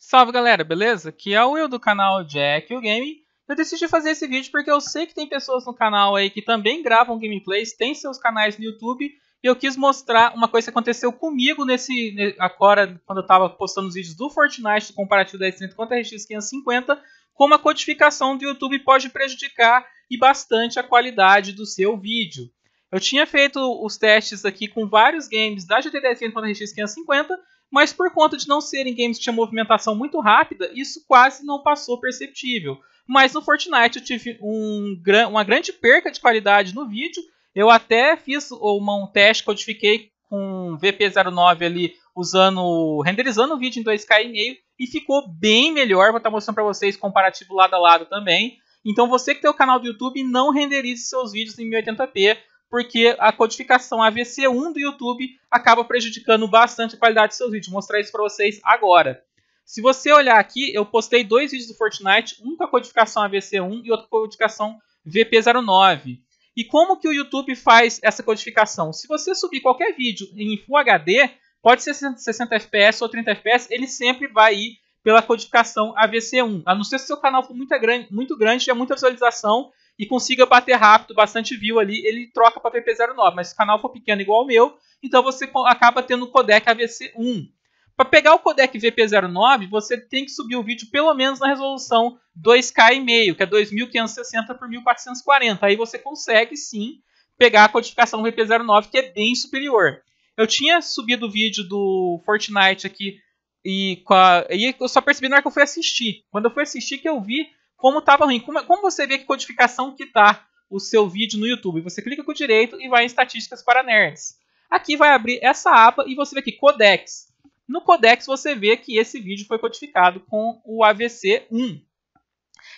Salve galera, beleza? Aqui é o Will do canal Jack o Game. Eu decidi fazer esse vídeo porque eu sei que tem pessoas no canal aí que também gravam gameplays, tem seus canais no YouTube, e eu quis mostrar uma coisa que aconteceu comigo nesse agora quando eu estava postando os vídeos do Fortnite do comparativo da S30 contra a RX 550, como a codificação do YouTube pode prejudicar e bastante a qualidade do seu vídeo. Eu tinha feito os testes aqui com vários games da GT 10 contra a RX 550 mas por conta de não serem games que tinham movimentação muito rápida, isso quase não passou perceptível. Mas no Fortnite eu tive um, uma grande perca de qualidade no vídeo. Eu até fiz um teste, codifiquei com VP09 ali, usando renderizando o vídeo em 2K e meio, e ficou bem melhor. Vou estar mostrando para vocês comparativo lado a lado também. Então você que tem o canal do YouTube, não renderize seus vídeos em 1080p, porque a codificação AVC1 do YouTube acaba prejudicando bastante a qualidade dos seus vídeos. Vou mostrar isso para vocês agora. Se você olhar aqui, eu postei dois vídeos do Fortnite, um com a codificação AVC1 e outro com a codificação VP09. E como que o YouTube faz essa codificação? Se você subir qualquer vídeo em Full HD, pode ser 60 FPS ou 30 FPS, ele sempre vai ir pela codificação AVC1. A não ser se o seu canal for muito grande, muito grande, tiver muita visualização, e consiga bater rápido, bastante view ali, ele troca para PP09. Mas se o canal for pequeno igual o meu, então você acaba tendo o codec AVC1. Para pegar o codec VP09, você tem que subir o vídeo pelo menos na resolução 2K e meio, que é 2560 por 1440. Aí você consegue sim pegar a codificação VP09, que é bem superior. Eu tinha subido o vídeo do Fortnite aqui e, a, e eu só percebi na hora que eu fui assistir. Quando eu fui assistir que eu vi como estava ruim. Como, é, como você vê que codificação que está o seu vídeo no YouTube? Você clica com o direito e vai em estatísticas para nerds. Aqui vai abrir essa aba e você vê aqui codex. No codex você vê que esse vídeo foi codificado com o AVC1.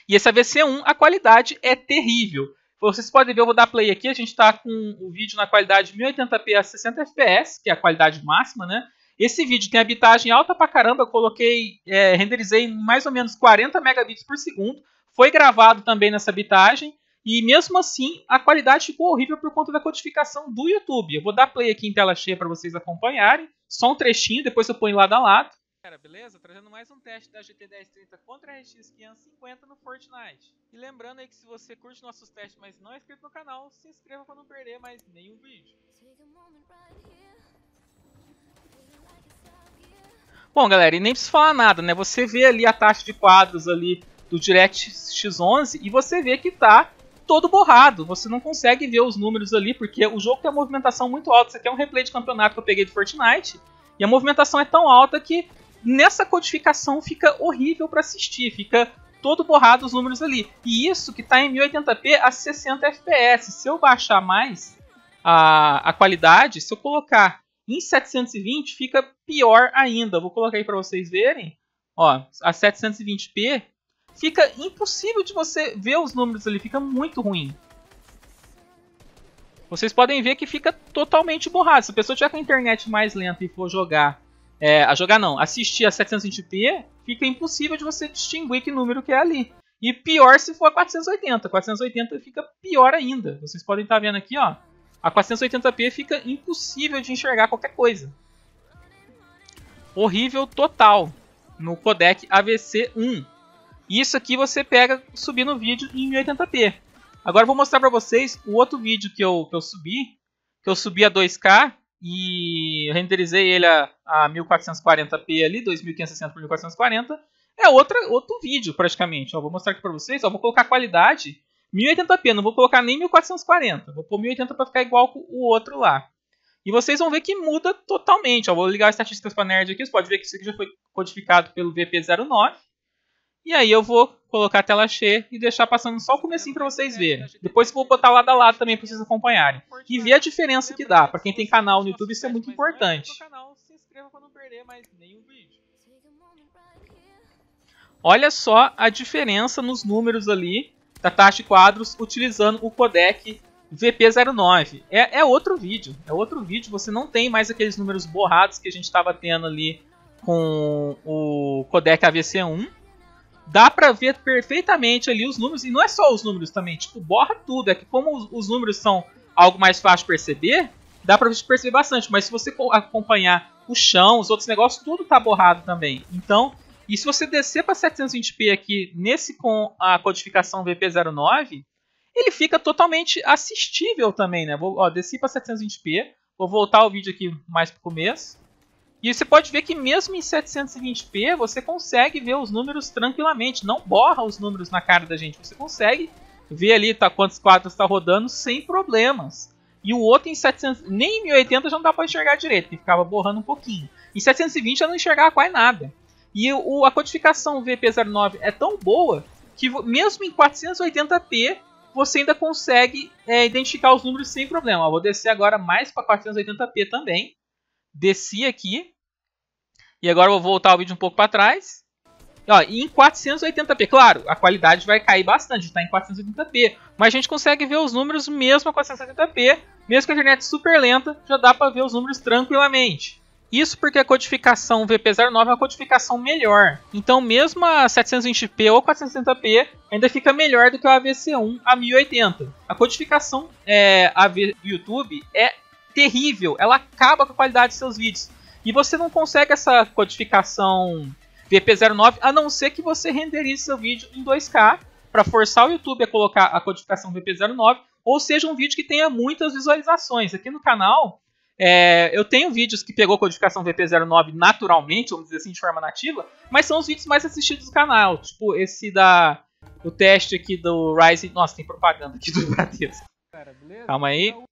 E esse AVC1, a qualidade é terrível. Vocês podem ver, eu vou dar play aqui, a gente está com o vídeo na qualidade 1080p a 60 fps, que é a qualidade máxima, né? Esse vídeo tem a bitagem alta pra caramba, eu coloquei, é, renderizei mais ou menos 40 megabits por segundo, foi gravado também nessa bitagem. E mesmo assim, a qualidade ficou horrível por conta da codificação do YouTube. Eu vou dar play aqui em tela cheia para vocês acompanharem. Só um trechinho, depois eu ponho lado a lado. Cara, beleza? Trazendo mais um teste da GT 1030 contra a RX 550 no Fortnite. E lembrando aí que se você curte nossos testes, mas não é inscrito no canal, se inscreva para não perder mais nenhum vídeo. Bom, galera, e nem preciso falar nada, né? Você vê ali a taxa de quadros ali do DirectX 11 e você vê que tá todo borrado. Você não consegue ver os números ali porque o jogo tem uma movimentação muito alta. Isso aqui é um replay de campeonato que eu peguei de Fortnite e a movimentação é tão alta que nessa codificação fica horrível para assistir, fica todo borrado os números ali. E isso que tá em 1080p a 60 fps. Se eu baixar mais a, a qualidade, se eu colocar em 720 fica pior ainda. Vou colocar aí para vocês verem. Ó, a 720p fica impossível de você ver os números ali, fica muito ruim. Vocês podem ver que fica totalmente borrado. Se a pessoa tiver com a internet mais lenta e for jogar, é, a jogar não, assistir a 720p, fica impossível de você distinguir que número que é ali. E pior se for a 480. 480 fica pior ainda. Vocês podem estar tá vendo aqui, ó. A 480p fica impossível de enxergar qualquer coisa. Horrível total no codec AVC 1 isso aqui você pega subindo o vídeo em 1080p. Agora eu vou mostrar para vocês o outro vídeo que eu, que eu subi, que eu subi a 2K e renderizei ele a, a 1440p ali, 2560 por 1440. É outra, outro vídeo praticamente. Ó, vou mostrar aqui para vocês, ó, vou colocar a qualidade 1080p, não vou colocar nem 1440, vou pôr 1080 para ficar igual o outro lá. E vocês vão ver que muda totalmente. Ó, vou ligar as estatísticas para nerd aqui, você pode ver que isso aqui já foi codificado pelo VP09. E aí eu vou colocar a tela cheia e deixar passando só o começo para vocês verem. Depois vou botar lado a lado também para vocês acompanharem. E ver a diferença que dá. Para quem tem canal no YouTube isso é muito importante. Olha só a diferença nos números ali da taxa de quadros utilizando o codec VP09. É, é outro vídeo, é outro vídeo. Você não tem mais aqueles números borrados que a gente estava tendo ali com o codec AVC1 dá para ver perfeitamente ali os números, e não é só os números também, tipo, borra tudo. É que como os, números são algo mais fácil de perceber, dá pra perceber bastante, mas se você acompanhar o chão, os outros negócios, tudo tá borrado também. Então, e se você descer para 720p aqui nesse com a codificação VP09, ele fica totalmente assistível também, né? Vou, ó, desci para 720p, vou voltar o vídeo aqui mais pro começo. E você pode ver que mesmo em 720p você consegue ver os números tranquilamente, não borra os números na cara da gente, você consegue ver ali tá quantos quadros está rodando sem problemas. E o outro em 700, nem em 1080 já não dá para enxergar direito, que ficava borrando um pouquinho. Em 720 já não enxergava quase nada. E o, a codificação VP09 é tão boa que mesmo em 480p você ainda consegue é, identificar os números sem problema. Eu vou descer agora mais para 480p também desci aqui. E agora eu vou voltar o vídeo um pouco para trás. Ó, em 480p, claro, a qualidade vai cair bastante, está em 480p. Mas a gente consegue ver os números mesmo a 480p, mesmo com a internet super lenta, já dá para ver os números tranquilamente. Isso porque a codificação VP09 é uma codificação melhor. Então, mesmo a 720p ou 460p, ainda fica melhor do que a AVC1 a 1080. A codificação é, a YouTube é terrível. Ela acaba com a qualidade de seus vídeos. E você não consegue essa codificação VP09 a não ser que você renderize seu vídeo em 2K para forçar o YouTube a colocar a codificação VP09 ou seja um vídeo que tenha muitas visualizações. Aqui no canal é, eu tenho vídeos que pegou codificação VP09 naturalmente, vamos dizer assim, de forma nativa, mas são os vídeos mais assistidos do canal, tipo esse da o teste aqui do Rise. Nossa, tem propaganda aqui do Bradesco. Calma aí. Então,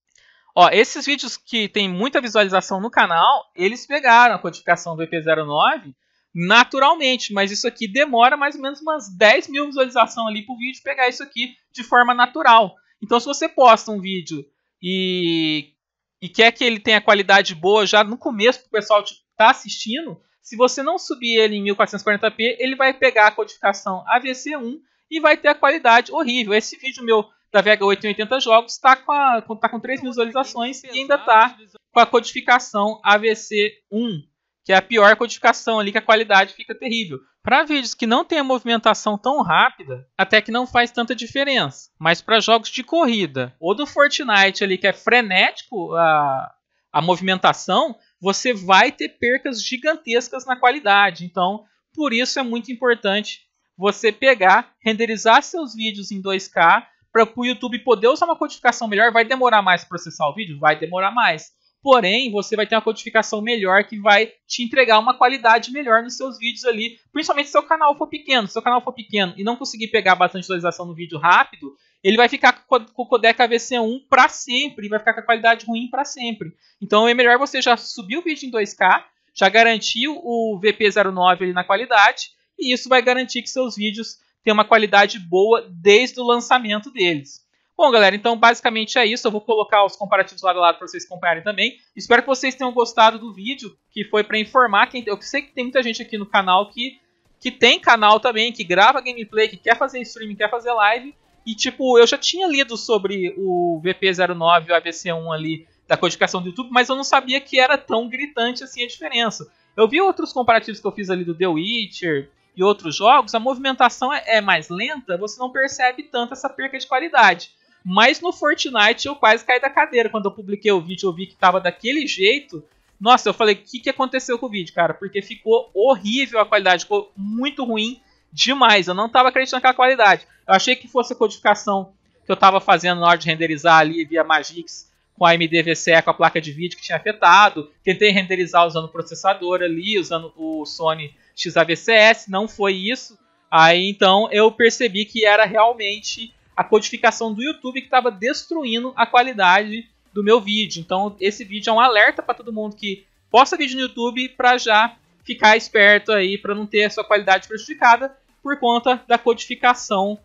Ó, esses vídeos que tem muita visualização no canal, eles pegaram a codificação do IP09 naturalmente, mas isso aqui demora mais ou menos umas 10 mil visualizações ali pro vídeo pegar isso aqui de forma natural. Então se você posta um vídeo e, e quer que ele tenha qualidade boa já no começo pro pessoal que tá assistindo, se você não subir ele em 1440p, ele vai pegar a codificação AVC1 e vai ter a qualidade horrível. Esse vídeo meu da Vega 8 em 80 jogos, está com, tá com 3 visualizações e ainda está com a codificação AVC1, que é a pior codificação ali, que a qualidade fica terrível. Para vídeos que não tem a movimentação tão rápida, até que não faz tanta diferença. Mas para jogos de corrida ou do Fortnite ali, que é frenético a, a movimentação, você vai ter percas gigantescas na qualidade. Então, por isso é muito importante você pegar, renderizar seus vídeos em 2K, para o YouTube poder usar uma codificação melhor, vai demorar mais para processar o vídeo? Vai demorar mais. Porém, você vai ter uma codificação melhor que vai te entregar uma qualidade melhor nos seus vídeos ali, principalmente se seu canal for pequeno. Se seu canal for pequeno e não conseguir pegar bastante visualização no vídeo rápido, ele vai ficar com o codec AVC1 para sempre, vai ficar com a qualidade ruim para sempre. Então é melhor você já subir o vídeo em 2K, já garantir o VP09 ali na qualidade, e isso vai garantir que seus vídeos tem uma qualidade boa desde o lançamento deles. Bom, galera, então basicamente é isso. Eu vou colocar os comparativos lado a lado para vocês acompanharem também. Espero que vocês tenham gostado do vídeo, que foi para informar quem. Eu sei que tem muita gente aqui no canal que, que tem canal também, que grava gameplay, que quer fazer streaming, quer fazer live. E, tipo, eu já tinha lido sobre o VP09 e o AVC1 ali da codificação do YouTube, mas eu não sabia que era tão gritante assim a diferença. Eu vi outros comparativos que eu fiz ali do The Witcher, e outros jogos, a movimentação é, é mais lenta, você não percebe tanto essa perca de qualidade. Mas no Fortnite eu quase caí da cadeira quando eu publiquei o vídeo, eu vi que tava daquele jeito. Nossa, eu falei, o que, que aconteceu com o vídeo, cara? Porque ficou horrível a qualidade, ficou muito ruim demais. Eu não tava acreditando naquela qualidade. Eu achei que fosse a codificação que eu tava fazendo na hora de renderizar ali via Magix com a AMD VCE, com a placa de vídeo que tinha afetado. Tentei renderizar usando o processador ali, usando o Sony XAVCS, não foi isso. Aí então eu percebi que era realmente a codificação do YouTube que estava destruindo a qualidade do meu vídeo. Então esse vídeo é um alerta para todo mundo que posta vídeo no YouTube para já ficar esperto aí para não ter a sua qualidade prejudicada por conta da codificação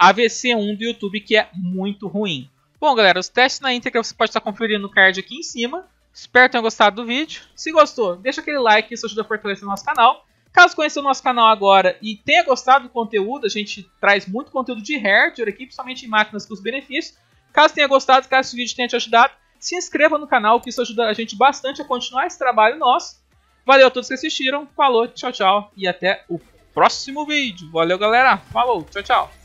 AVC1 do YouTube que é muito ruim. Bom, galera, os testes na íntegra você pode estar conferindo no card aqui em cima. Espero que tenham gostado do vídeo. Se gostou, deixa aquele like, isso ajuda a fortalecer o nosso canal. Caso conheça o nosso canal agora e tenha gostado do conteúdo, a gente traz muito conteúdo de hardware aqui, principalmente em máquinas com os benefícios. Caso tenha gostado, caso esse vídeo tenha te ajudado, se inscreva no canal, que isso ajuda a gente bastante a continuar esse trabalho nosso. Valeu a todos que assistiram, falou, tchau, tchau e até o próximo vídeo. Valeu, galera, falou, tchau, tchau.